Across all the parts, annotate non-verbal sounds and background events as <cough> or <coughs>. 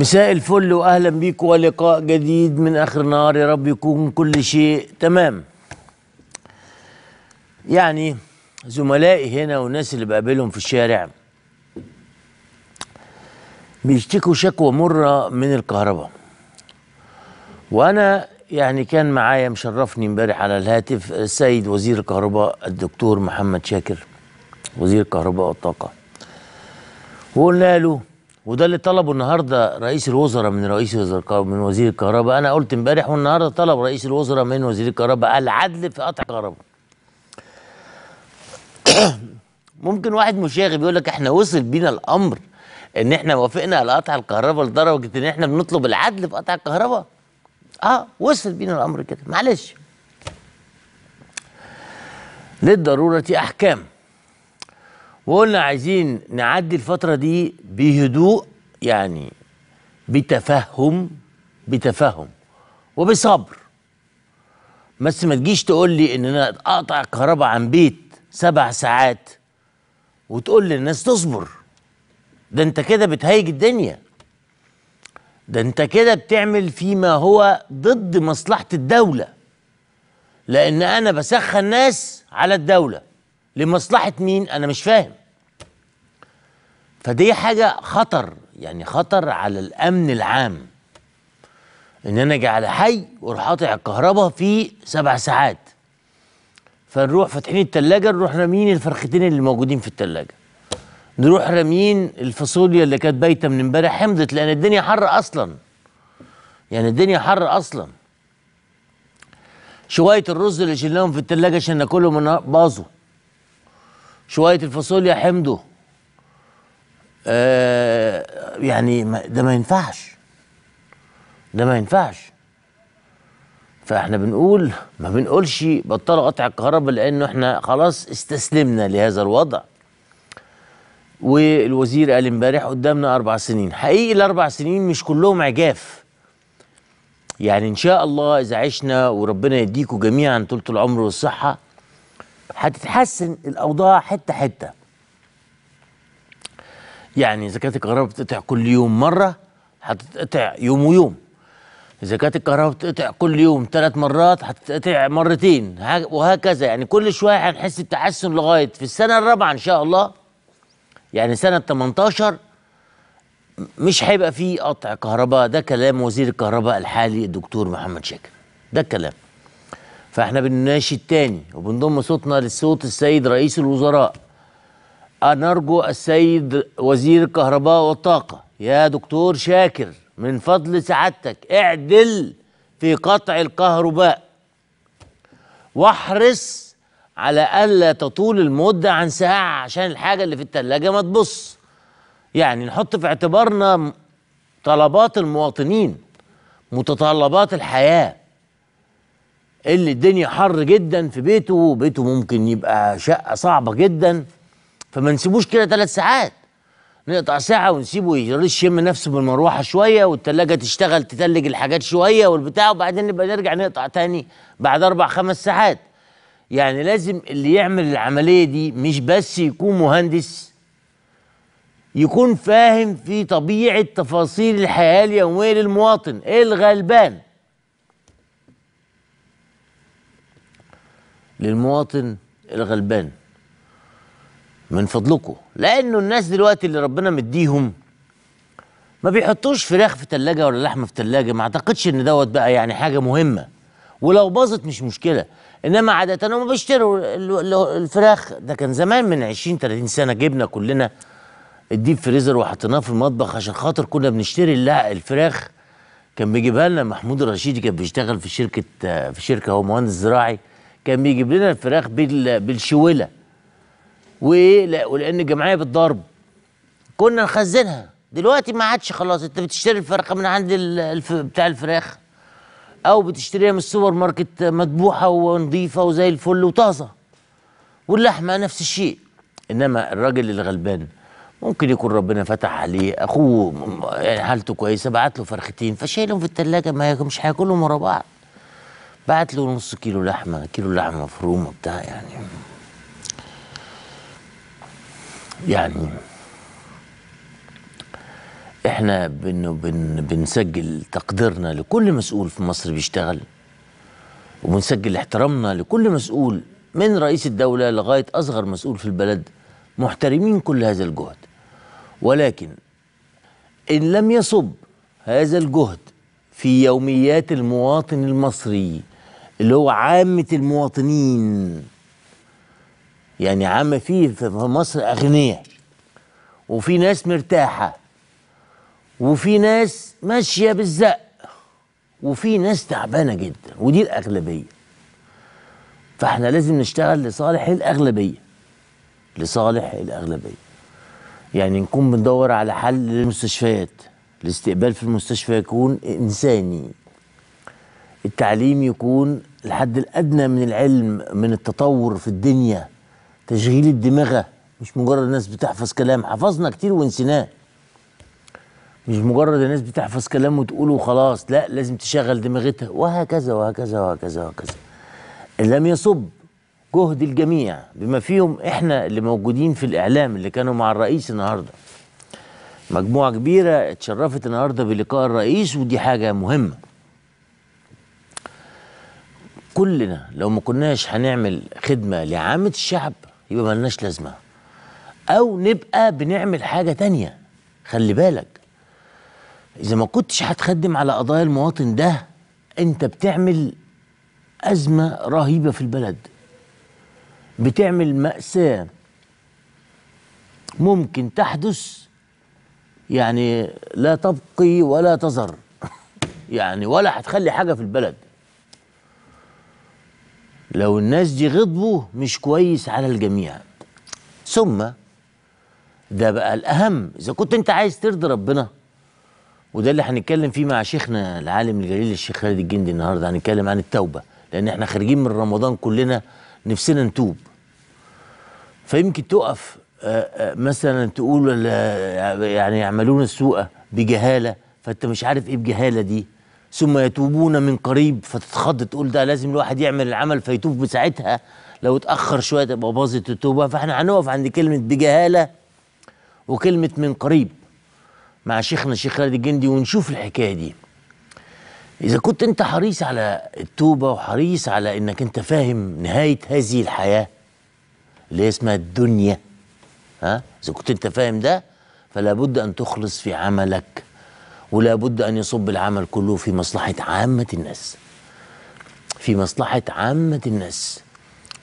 مساء الفل واهلا بيكم ولقاء جديد من اخر نهار يا رب يكون كل شيء تمام يعني زملائي هنا والناس اللي بقابلهم في الشارع بيشتكوا شكوى مرة من الكهرباء وانا يعني كان معايا مشرفني امبارح على الهاتف السيد وزير الكهرباء الدكتور محمد شاكر وزير الكهرباء والطاقة وقلنا له وده اللي طلبه النهارده رئيس الوزراء من رئيس الوزراء من وزير الكهرباء انا قلت امبارح والنهارده طلب رئيس الوزراء من وزير الكهرباء العدل في قطع الكهرباء <coughs> ممكن واحد مشاغب بيقول لك احنا وصل بينا الامر ان احنا وافقنا على قطع الكهرباء لدرجه ان احنا بنطلب العدل في قطع الكهرباء اه وصل بينا الامر كده معلش للضروره احكام وقلنا عايزين نعدي الفترة دي بهدوء يعني بتفهم بتفهم وبصبر بس ما تجيش تقول لي ان انا اقطع كهرباء عن بيت سبع ساعات وتقول للناس تصبر ده انت كده بتهيج الدنيا ده انت كده بتعمل فيما هو ضد مصلحة الدولة لان انا بسخن ناس على الدولة لمصلحة مين انا مش فاهم فدي حاجه خطر يعني خطر على الامن العام ان انا اجي على حي واروح قاطع الكهرباء في سبع ساعات فنروح فاتحين التلاجة نروح راميين الفرختين اللي موجودين في التلاجة نروح راميين الفاصوليا اللي كانت بايته من امبارح حمضت لان الدنيا حر اصلا يعني الدنيا حر اصلا شويه الرز اللي شلناهم في التلاجة عشان ناكلهم باظوا شويه الفاصوليا حمضوا آه، يعني ده ما ينفعش ده ما ينفعش فاحنا بنقول ما بنقولش بطلوا قطع الكهرباء لانه احنا خلاص استسلمنا لهذا الوضع والوزير قال امبارح قدامنا اربع سنين حقيقي الاربع سنين مش كلهم عجاف يعني ان شاء الله اذا عشنا وربنا يديكم جميعا طولة العمر والصحه هتتحسن الاوضاع حته حته يعني زكاة الكهرباء بتقطع كل يوم مرة هتتقطع يوم ويوم زكاة الكهرباء بتقطع كل يوم ثلاث مرات هتتقطع مرتين وهكذا يعني كل شوية هنحس بتحسن لغاية في السنة الرابعة إن شاء الله يعني سنة 18 مش هيبقى في قطع كهرباء ده كلام وزير الكهرباء الحالي الدكتور محمد شاكر ده الكلام فاحنا بنناشد تاني وبنضم صوتنا للصوت السيد رئيس الوزراء أرجو السيد وزير الكهرباء والطاقة يا دكتور شاكر من فضل سعادتك اعدل في قطع الكهرباء واحرص على ألا تطول المدة عن ساعة عشان الحاجة اللي في التلاجة ما تبص يعني نحط في اعتبارنا طلبات المواطنين متطلبات الحياة اللي الدنيا حر جدا في بيته بيته ممكن يبقى شقة صعبة جدا فما نسيبوش كده ثلاث ساعات نقطع ساعة ونسيبه يشم نفسه بالمروحة شوية والتلاجة تشتغل تتلج الحاجات شوية والبتاع وبعدين نبقى نرجع نقطع تاني بعد أربع خمس ساعات يعني لازم اللي يعمل العملية دي مش بس يكون مهندس يكون فاهم في طبيعة تفاصيل الحياة اليومية للمواطن إيه الغلبان للمواطن الغلبان من فضلكم لانه الناس دلوقتي اللي ربنا مديهم ما بيحطوش فراخ في تلاجة ولا لحمه في تلاجة ما اعتقدش ان دوت بقى يعني حاجه مهمه ولو باظت مش مشكله انما عاده هم بيشتروا الفراخ ده كان زمان من 20 30 سنه جبنا كلنا الديب فريزر وحطيناه في المطبخ عشان خاطر كنا بنشتري الفراخ كان بيجيبها لنا محمود الرشيدي كان بيشتغل في شركه في شركه هو مهندس زراعي كان بيجيب لنا الفراخ بالشوله ولان الجمعيه بتضرب كنا نخزنها دلوقتي ما عادش خلاص انت بتشتري الفرخه من عند الف... بتاع الفراخ او بتشتريها من السوبر ماركت مذبوحه ونظيفه وزي الفل وطازه واللحمه نفس الشيء انما الراجل اللي غلبان ممكن يكون ربنا فتح عليه اخوه يعني حالته كويسه بعت له فرختين فشايلهم في الثلاجه ما مش هياكلهم ورا بعض بعت له نص كيلو لحمه كيلو لحمه مفرومه بتاع يعني يعني احنا بن بن بنسجل تقديرنا لكل مسؤول في مصر بيشتغل وبنسجل احترامنا لكل مسؤول من رئيس الدولة لغاية أصغر مسؤول في البلد محترمين كل هذا الجهد ولكن إن لم يصب هذا الجهد في يوميات المواطن المصري اللي هو عامة المواطنين يعني عم في في مصر اغنياء وفي ناس مرتاحه وفي ناس ماشيه بالزق وفي ناس تعبانه جدا ودي الاغلبيه فاحنا لازم نشتغل لصالح الاغلبيه لصالح الاغلبيه يعني نكون بندور على حل للمستشفيات الاستقبال في المستشفى يكون انساني التعليم يكون الحد الادنى من العلم من التطور في الدنيا تشغيل الدماغة مش مجرد ناس بتحفظ كلام حفظنا كتير ونسيناه مش مجرد الناس بتحفظ كلام وتقوله وخلاص لا لازم تشغل دماغتها وهكذا وهكذا وهكذا وهكذا لم يصب جهد الجميع بما فيهم احنا اللي موجودين في الاعلام اللي كانوا مع الرئيس النهارده مجموعه كبيره اتشرفت النهارده بلقاء الرئيس ودي حاجه مهمه كلنا لو ما كناش هنعمل خدمه لعامه الشعب يبقى ملناش لازمه او نبقى بنعمل حاجه تانية خلي بالك اذا ما كنتش هتخدم على قضايا المواطن ده انت بتعمل ازمه رهيبه في البلد بتعمل ماساه ممكن تحدث يعني لا تبقي ولا تذر <laughs> يعني ولا هتخلي حاجه في البلد لو الناس دي غضبوا مش كويس على الجميع ثم ده بقى الأهم إذا كنت أنت عايز ترضي ربنا وده اللي هنتكلم فيه مع شيخنا العالم الجليل الشيخ خالد الجندي النهارده هنتكلم عن التوبة لأن احنا خارجين من رمضان كلنا نفسنا نتوب فيمكن تقف آه، آه، مثلا تقول آه، يعني يعملون السوء بجهالة فأنت مش عارف إيه بجهالة دي ثم يتوبون من قريب فتتخض تقول ده لازم الواحد يعمل العمل فيتوب بساعتها لو اتاخر شويه تبقى باظت التوبه فاحنا هنقف عند كلمه بجهاله وكلمه من قريب مع شيخنا الشيخ خالد الجندي ونشوف الحكايه دي اذا كنت انت حريص على التوبه وحريص على انك انت فاهم نهايه هذه الحياه اللي هي اسمها الدنيا ها اذا كنت انت فاهم ده فلا بد ان تخلص في عملك ولا بد أن يصب العمل كله في مصلحة عامة الناس في مصلحة عامة الناس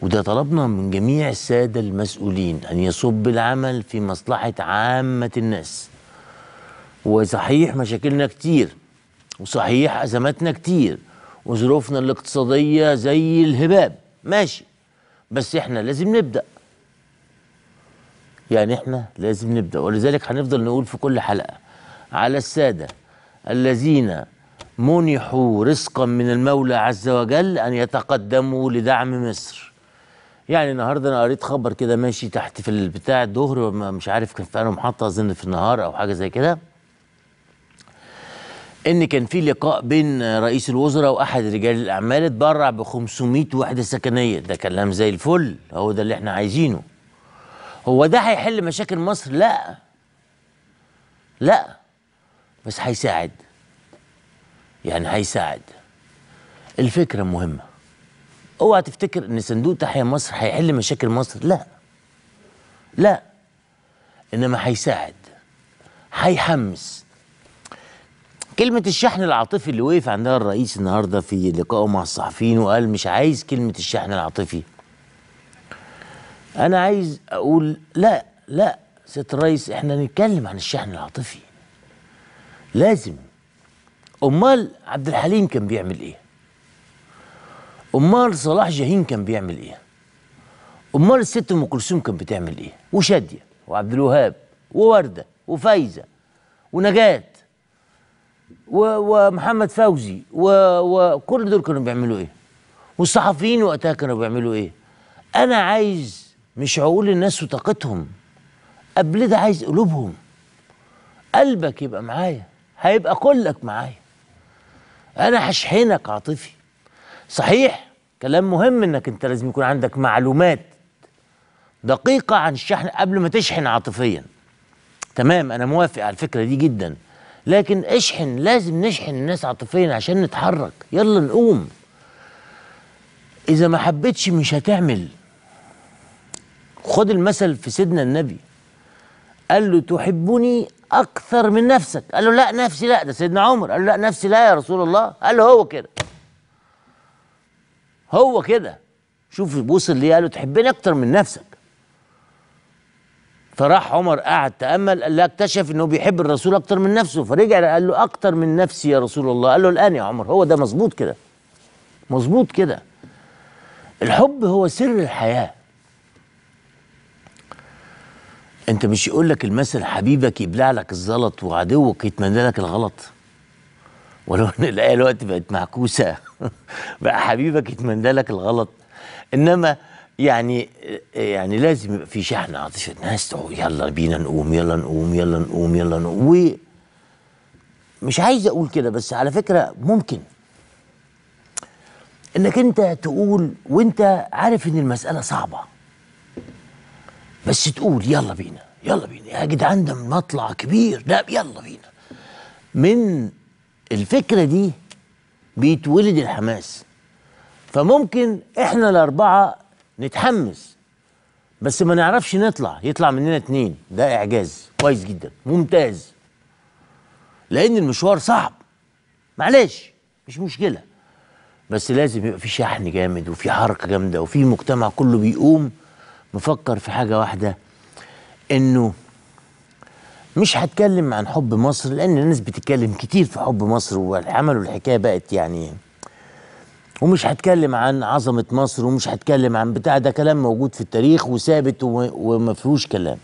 وده طلبنا من جميع السادة المسؤولين أن يصب العمل في مصلحة عامة الناس وصحيح مشاكلنا كتير وصحيح أزماتنا كتير وظروفنا الاقتصادية زي الهباب ماشي بس احنا لازم نبدأ يعني احنا لازم نبدأ ولذلك هنفضل نقول في كل حلقة على السادة الذين منحوا رزقا من المولى عز وجل أن يتقدموا لدعم مصر يعني النهارده انا قريت خبر كده ماشي تحت في البتاع الظهر مش عارف كان في انا محطه اظن في النهار او حاجه زي كده ان كان في لقاء بين رئيس الوزراء واحد رجال الاعمال اتبرع ب 500 وحده سكنيه ده كلام زي الفل هو ده اللي احنا عايزينه هو ده هيحل مشاكل مصر لا لا بس هيساعد يعني هيساعد الفكرة مهمة اوعى تفتكر ان صندوق تحيا مصر هيحل مشاكل مصر لا لا انما هيساعد هيحمس كلمة الشحن العاطفي اللي وقف عندها الرئيس النهارده في لقائه مع الصحفيين وقال مش عايز كلمة الشحن العاطفي انا عايز اقول لا لا سيادة الرئيس احنا نتكلم عن الشحن العاطفي لازم امال عبد الحليم كان بيعمل ايه امال صلاح جاهين كان بيعمل ايه امال الست ام كلثوم كانت بتعمل ايه وشاديه وعبد الوهاب وورده وفايزه ونجاه ومحمد فوزي وكل دول كانوا بيعملوا ايه والصحفيين وقتها كانوا بيعملوا ايه انا عايز مش عقول الناس وطاقتهم قبل ده عايز قلوبهم قلبك يبقى معايا هيبقى كلك معايا انا هشحنك عاطفي صحيح كلام مهم انك انت لازم يكون عندك معلومات دقيقة عن الشحن قبل ما تشحن عاطفيا تمام انا موافق على الفكرة دي جدا لكن اشحن لازم نشحن الناس عاطفيا عشان نتحرك يلا نقوم اذا ما حبيتش مش هتعمل خد المثل في سيدنا النبي قال له تحبني اكثر من نفسك قال له لا نفسي لا ده سيدنا عمر قال له لا نفسي لا يا رسول الله قال له هو كده هو كده شوف وصل ليه قال له تحبني اكثر من نفسك فراح عمر قعد تامل قال له اكتشف انه بيحب الرسول اكثر من نفسه فرجع قال له اكثر من نفسي يا رسول الله قال له الان يا عمر هو ده مظبوط كده مظبوط كده الحب هو سر الحياه انت مش يقول لك المثل حبيبك يبلع لك الزلط وعدوك يتمنى لك الغلط ولو ان الايه دلوقتي بقت معكوسه <laughs> بقى حبيبك يتمنى لك الغلط انما يعني يعني لازم يبقى في شحن عاطفيه الناس يلا بينا نقوم يلا نقوم يلا نقوم يلا نقوم مش عايز اقول كده بس على فكره ممكن انك انت تقول وانت عارف ان المساله صعبه بس تقول يلا بينا يلا بينا يا جدعان ده مطلع كبير لا يلا بينا من الفكره دي بيتولد الحماس فممكن احنا الاربعه نتحمس بس ما نعرفش نطلع يطلع مننا اتنين ده اعجاز كويس جدا ممتاز لان المشوار صعب معلش مش مشكله بس لازم يبقى في شحن جامد وفي حركه جامده وفي مجتمع كله بيقوم بفكر في حاجه واحده انه مش هتكلم عن حب مصر لان الناس بتتكلم كتير في حب مصر والعمل والحكايه بقت يعني ومش هتكلم عن عظمه مصر ومش هتكلم عن بتاع ده كلام موجود في التاريخ وثابت وما فيهوش كلام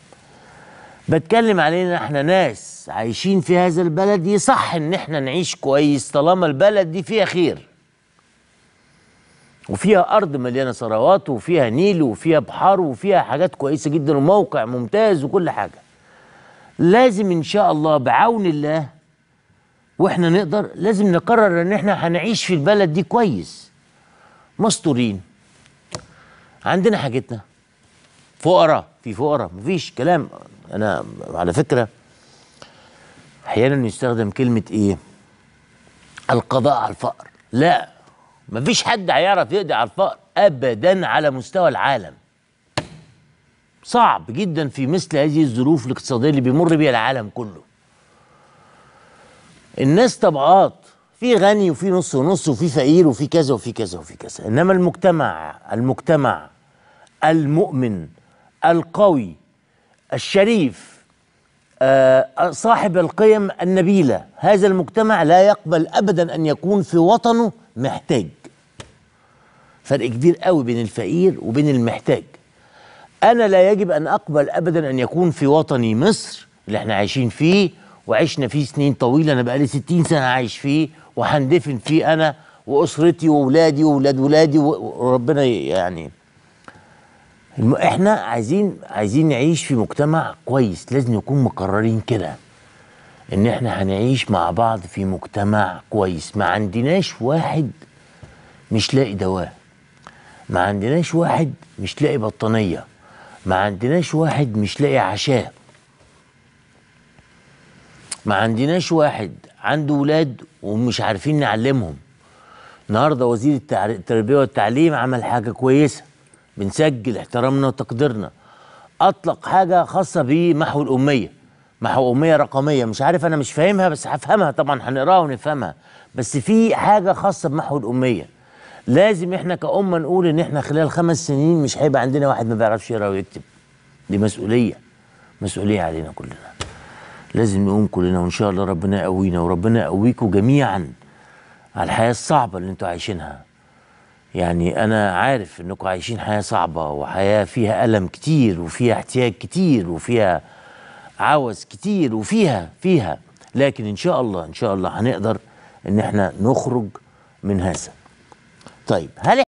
بتكلم علينا احنا ناس عايشين في هذا البلد يصح ان احنا نعيش كويس طالما البلد دي فيها خير وفيها أرض مليانة ثروات وفيها نيل وفيها بحار وفيها حاجات كويسة جدا وموقع ممتاز وكل حاجة لازم إن شاء الله بعون الله وإحنا نقدر لازم نقرر إن إحنا هنعيش في البلد دي كويس مستورين عندنا حاجتنا فقراء في فقراء مفيش كلام أنا على فكرة أحيانا يستخدم كلمة إيه القضاء على الفقر لا مفيش حد هيعرف يقضي على الفقر ابدا على مستوى العالم صعب جدا في مثل هذه الظروف الاقتصاديه اللي بيمر بيها العالم كله الناس طبقات في غني وفي نص ونص وفي فقير وفي كذا وفي كذا وفي كذا انما المجتمع المجتمع المؤمن القوي الشريف آه صاحب القيم النبيله هذا المجتمع لا يقبل ابدا ان يكون في وطنه محتاج فرق كبير قوي بين الفقير وبين المحتاج انا لا يجب ان اقبل ابدا ان يكون في وطني مصر اللي احنا عايشين فيه وعشنا فيه سنين طويله انا بقالي 60 سنه عايش فيه وهندفن فيه انا واسرتي واولادي واولاد ولادي وربنا يعني احنا عايزين عايزين نعيش في مجتمع كويس لازم نكون مقررين كده ان احنا هنعيش مع بعض في مجتمع كويس ما عندناش واحد مش لاقي دواه ما عندناش واحد مش لاقي بطانيه ما عندناش واحد مش لاقي عشاء ما عندناش واحد عنده ولاد ومش عارفين نعلمهم النهارده وزير التربيه والتعليم عمل حاجه كويسه بنسجل احترامنا وتقديرنا اطلق حاجه خاصه بمحو الاميه محو اميه رقميه مش عارف انا مش فاهمها بس هفهمها طبعا هنقراها ونفهمها بس في حاجه خاصه بمحو الاميه لازم احنا كأمة نقول ان احنا خلال خمس سنين مش هيبقى عندنا واحد ما بيعرفش يقرا ويكتب دي مسؤولية مسؤولية علينا كلنا لازم نقوم كلنا وان شاء الله ربنا يقوينا وربنا يقويكم جميعا على الحياة الصعبة اللي انتوا عايشينها يعني انا عارف انكم عايشين حياة صعبة وحياة فيها ألم كتير وفيها احتياج كتير وفيها عوز كتير وفيها فيها لكن ان شاء الله ان شاء الله هنقدر ان احنا نخرج من هذا طيب هل